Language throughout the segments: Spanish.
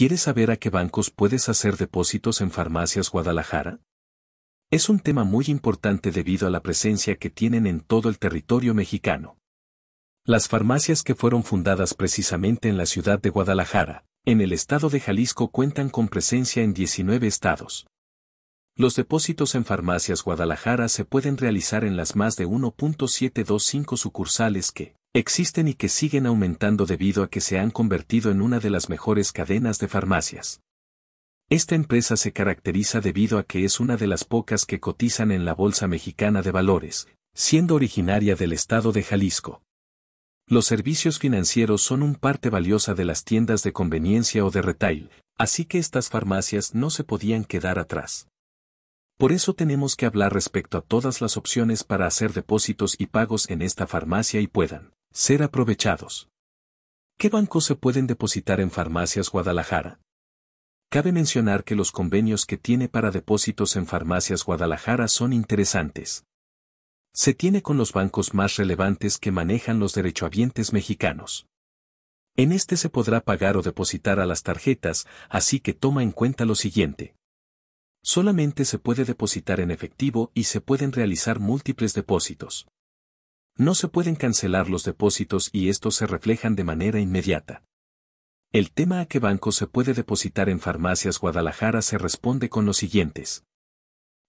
¿Quieres saber a qué bancos puedes hacer depósitos en Farmacias Guadalajara? Es un tema muy importante debido a la presencia que tienen en todo el territorio mexicano. Las farmacias que fueron fundadas precisamente en la ciudad de Guadalajara, en el estado de Jalisco cuentan con presencia en 19 estados. Los depósitos en farmacias Guadalajara se pueden realizar en las más de 1.725 sucursales que existen y que siguen aumentando debido a que se han convertido en una de las mejores cadenas de farmacias. Esta empresa se caracteriza debido a que es una de las pocas que cotizan en la Bolsa Mexicana de Valores, siendo originaria del estado de Jalisco. Los servicios financieros son un parte valiosa de las tiendas de conveniencia o de retail, así que estas farmacias no se podían quedar atrás. Por eso tenemos que hablar respecto a todas las opciones para hacer depósitos y pagos en esta farmacia y puedan ser aprovechados. ¿Qué bancos se pueden depositar en Farmacias Guadalajara? Cabe mencionar que los convenios que tiene para depósitos en Farmacias Guadalajara son interesantes. Se tiene con los bancos más relevantes que manejan los derechohabientes mexicanos. En este se podrá pagar o depositar a las tarjetas, así que toma en cuenta lo siguiente. Solamente se puede depositar en efectivo y se pueden realizar múltiples depósitos no se pueden cancelar los depósitos y estos se reflejan de manera inmediata. El tema a qué banco se puede depositar en Farmacias Guadalajara se responde con los siguientes.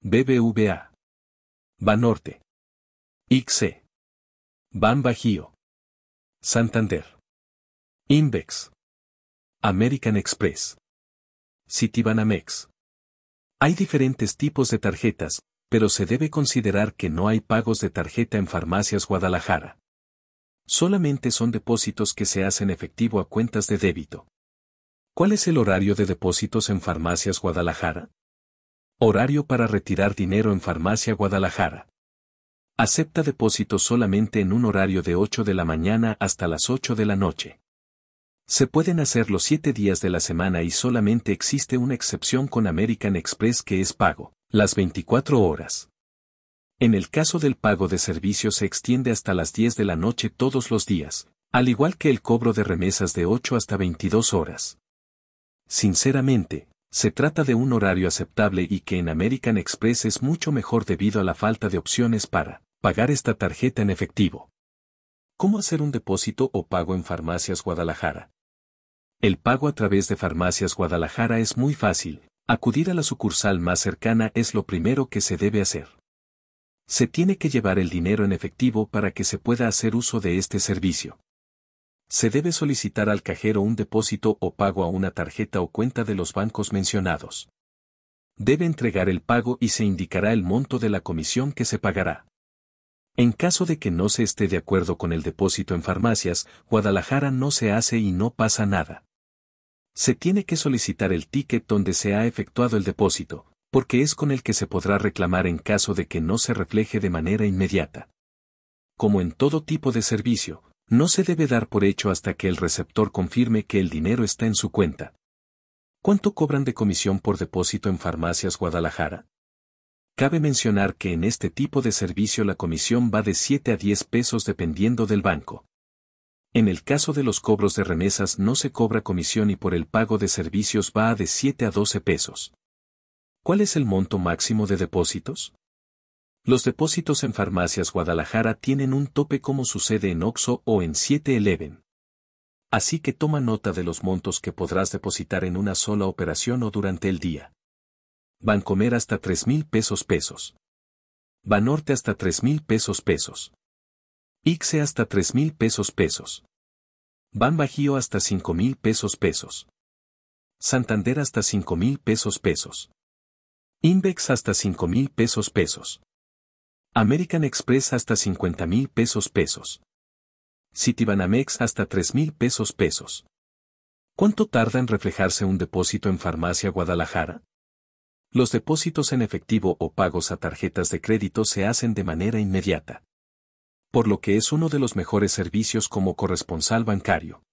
BBVA. Banorte. X Ban Bajío. Santander. Invex. American Express. Citibanamex. Hay diferentes tipos de tarjetas, pero se debe considerar que no hay pagos de tarjeta en Farmacias Guadalajara. Solamente son depósitos que se hacen efectivo a cuentas de débito. ¿Cuál es el horario de depósitos en Farmacias Guadalajara? Horario para retirar dinero en Farmacia Guadalajara. Acepta depósitos solamente en un horario de 8 de la mañana hasta las 8 de la noche. Se pueden hacer los 7 días de la semana y solamente existe una excepción con American Express que es pago. Las 24 horas. En el caso del pago de servicios se extiende hasta las 10 de la noche todos los días, al igual que el cobro de remesas de 8 hasta 22 horas. Sinceramente, se trata de un horario aceptable y que en American Express es mucho mejor debido a la falta de opciones para pagar esta tarjeta en efectivo. ¿Cómo hacer un depósito o pago en Farmacias Guadalajara? El pago a través de Farmacias Guadalajara es muy fácil, Acudir a la sucursal más cercana es lo primero que se debe hacer. Se tiene que llevar el dinero en efectivo para que se pueda hacer uso de este servicio. Se debe solicitar al cajero un depósito o pago a una tarjeta o cuenta de los bancos mencionados. Debe entregar el pago y se indicará el monto de la comisión que se pagará. En caso de que no se esté de acuerdo con el depósito en farmacias, Guadalajara no se hace y no pasa nada. Se tiene que solicitar el ticket donde se ha efectuado el depósito, porque es con el que se podrá reclamar en caso de que no se refleje de manera inmediata. Como en todo tipo de servicio, no se debe dar por hecho hasta que el receptor confirme que el dinero está en su cuenta. ¿Cuánto cobran de comisión por depósito en Farmacias Guadalajara? Cabe mencionar que en este tipo de servicio la comisión va de 7 a 10 pesos dependiendo del banco. En el caso de los cobros de remesas no se cobra comisión y por el pago de servicios va de 7 a 12 pesos. ¿Cuál es el monto máximo de depósitos? Los depósitos en farmacias Guadalajara tienen un tope como sucede en OXO o en 7-Eleven. Así que toma nota de los montos que podrás depositar en una sola operación o durante el día. comer hasta 3 mil pesos pesos. Banorte hasta 3 mil pesos pesos. Ixe hasta 3 mil pesos pesos. Ban Bajío hasta 5 mil pesos pesos. Santander hasta 5 mil pesos pesos. Index hasta 5 mil pesos pesos. American Express hasta 50 mil pesos pesos. Citibanamex hasta 3 mil pesos pesos. ¿Cuánto tarda en reflejarse un depósito en Farmacia Guadalajara? Los depósitos en efectivo o pagos a tarjetas de crédito se hacen de manera inmediata por lo que es uno de los mejores servicios como corresponsal bancario.